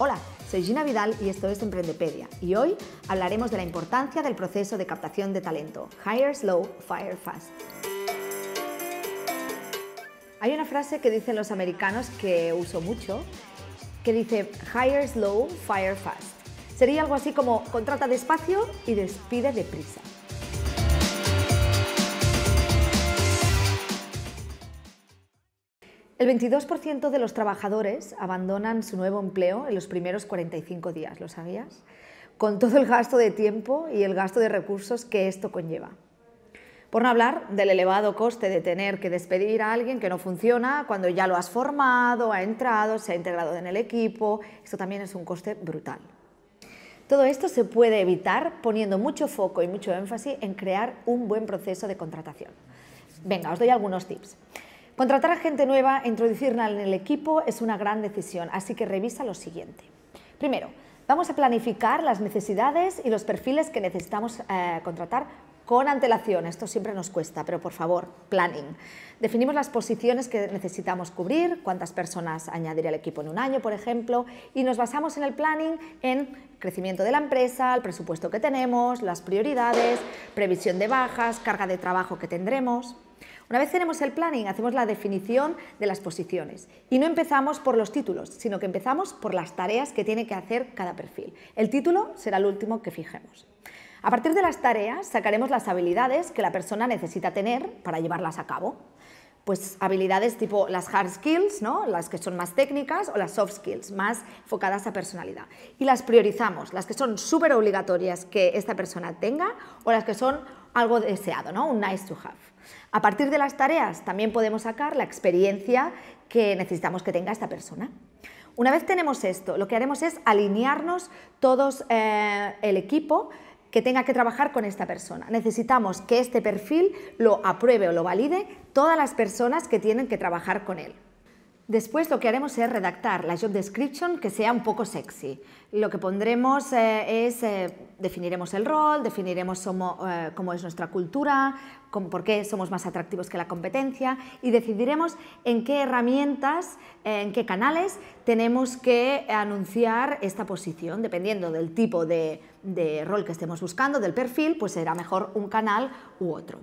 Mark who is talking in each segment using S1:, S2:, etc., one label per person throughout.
S1: Hola, soy Gina Vidal y esto es Emprendepedia. Y hoy hablaremos de la importancia del proceso de captación de talento. Hire slow, fire fast. Hay una frase que dicen los americanos que uso mucho, que dice hire slow, fire fast. Sería algo así como contrata despacio y despide deprisa. El 22% de los trabajadores abandonan su nuevo empleo en los primeros 45 días, ¿lo sabías? Con todo el gasto de tiempo y el gasto de recursos que esto conlleva. Por no hablar del elevado coste de tener que despedir a alguien que no funciona cuando ya lo has formado, ha entrado, se ha integrado en el equipo. Esto también es un coste brutal. Todo esto se puede evitar poniendo mucho foco y mucho énfasis en crear un buen proceso de contratación. Venga, os doy algunos tips. Contratar a gente nueva, e introducirla en el equipo es una gran decisión, así que revisa lo siguiente. Primero, vamos a planificar las necesidades y los perfiles que necesitamos eh, contratar con antelación, esto siempre nos cuesta, pero por favor, planning. Definimos las posiciones que necesitamos cubrir, cuántas personas añadir al equipo en un año, por ejemplo, y nos basamos en el planning en crecimiento de la empresa, el presupuesto que tenemos, las prioridades, previsión de bajas, carga de trabajo que tendremos. Una vez tenemos el planning, hacemos la definición de las posiciones y no empezamos por los títulos, sino que empezamos por las tareas que tiene que hacer cada perfil. El título será el último que fijemos. A partir de las tareas sacaremos las habilidades que la persona necesita tener para llevarlas a cabo. Pues habilidades tipo las hard skills, ¿no? las que son más técnicas, o las soft skills, más enfocadas a personalidad. Y las priorizamos, las que son súper obligatorias que esta persona tenga o las que son algo deseado, ¿no? un nice to have. A partir de las tareas también podemos sacar la experiencia que necesitamos que tenga esta persona. Una vez tenemos esto, lo que haremos es alinearnos todos eh, el equipo que tenga que trabajar con esta persona. Necesitamos que este perfil lo apruebe o lo valide todas las personas que tienen que trabajar con él. Después lo que haremos es redactar la job description que sea un poco sexy. Lo que pondremos eh, es eh, definiremos el rol, definiremos eh, cómo, es nuestra cultura, por qué somos más atractivos que la competencia y decidiremos en qué herramientas, en qué canales tenemos que anunciar esta posición. Dependiendo del tipo de, de rol que estemos buscando, del perfil, pues será mejor un canal u otro.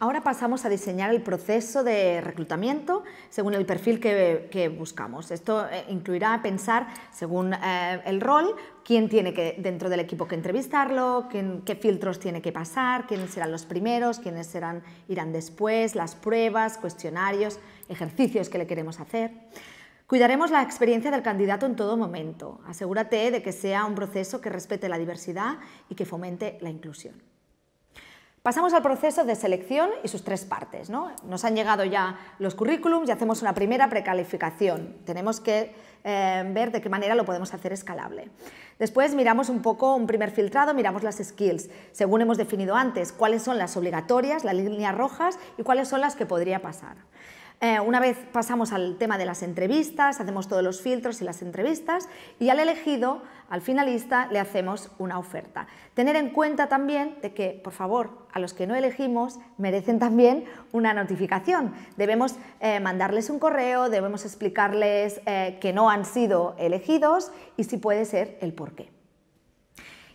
S1: Ahora pasamos a diseñar el proceso de reclutamiento según el perfil que, buscamos. Esto eh, incluirá pensar según eh, el rol, quién tiene que dentro del equipo que entrevistarlo, qué filtros tiene que pasar, quiénes serán los primeros, quiénes serán, irán después, las pruebas, cuestionarios, ejercicios que le queremos hacer. Cuidaremos la experiencia del candidato en todo momento. Asegúrate de que sea un proceso que respete la diversidad y que fomente la inclusión. Pasamos al proceso de selección y sus tres partes. ¿no? Nos han llegado ya los currículums y hacemos una primera precalificación. Tenemos que eh, ver de qué manera lo podemos hacer escalable. Después miramos un poco un primer filtrado, miramos las skills, según hemos definido antes, cuáles son las obligatorias, las líneas rojas y cuáles son las que podría pasar. Eh, una vez pasamos al tema de las entrevistas, hacemos todos los filtros y las entrevistas y al elegido, al finalista, le hacemos una oferta. Tener en cuenta también de que, por favor, a los que no elegimos merecen también una notificación. Debemos eh, mandarles un correo, debemos explicarles eh, que no han sido elegidos y si puede ser el por qué.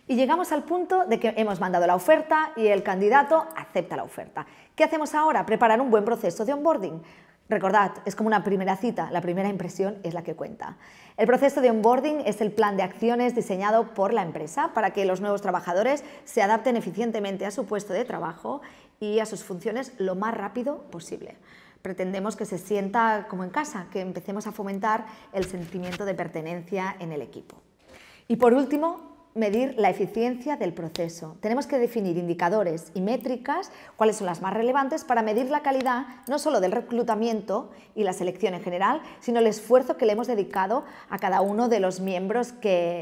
S1: Y llegamos al punto de que hemos mandado la oferta y el candidato acepta la oferta. ¿Qué hacemos ahora? Preparar un buen proceso de onboarding. Recordad, es como una primera cita, la primera impresión es la que cuenta. El proceso de onboarding es el plan de acciones diseñado por la empresa para que los nuevos trabajadores se adapten eficientemente a su puesto de trabajo y a sus funciones lo más rápido posible. Pretendemos que se sienta como en casa, que empecemos a fomentar el sentimiento de pertenencia en el equipo. Y por último, medir la eficiencia del proceso. Tenemos que definir indicadores y métricas, cuáles son las más relevantes para medir la calidad no solo del reclutamiento y la selección en general, sino el esfuerzo que le hemos dedicado a cada uno de los miembros que,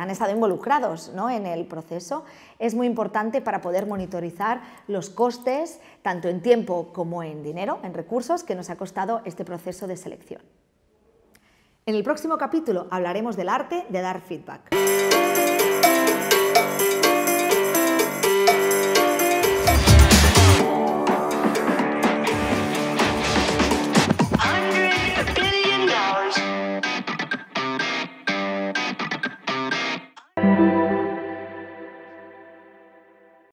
S1: han estado involucrados ¿no? en el proceso. Es muy importante para poder monitorizar los costes, tanto en tiempo como en dinero, en recursos, que nos ha costado este proceso de selección. En el próximo capítulo hablaremos del arte de dar feedback.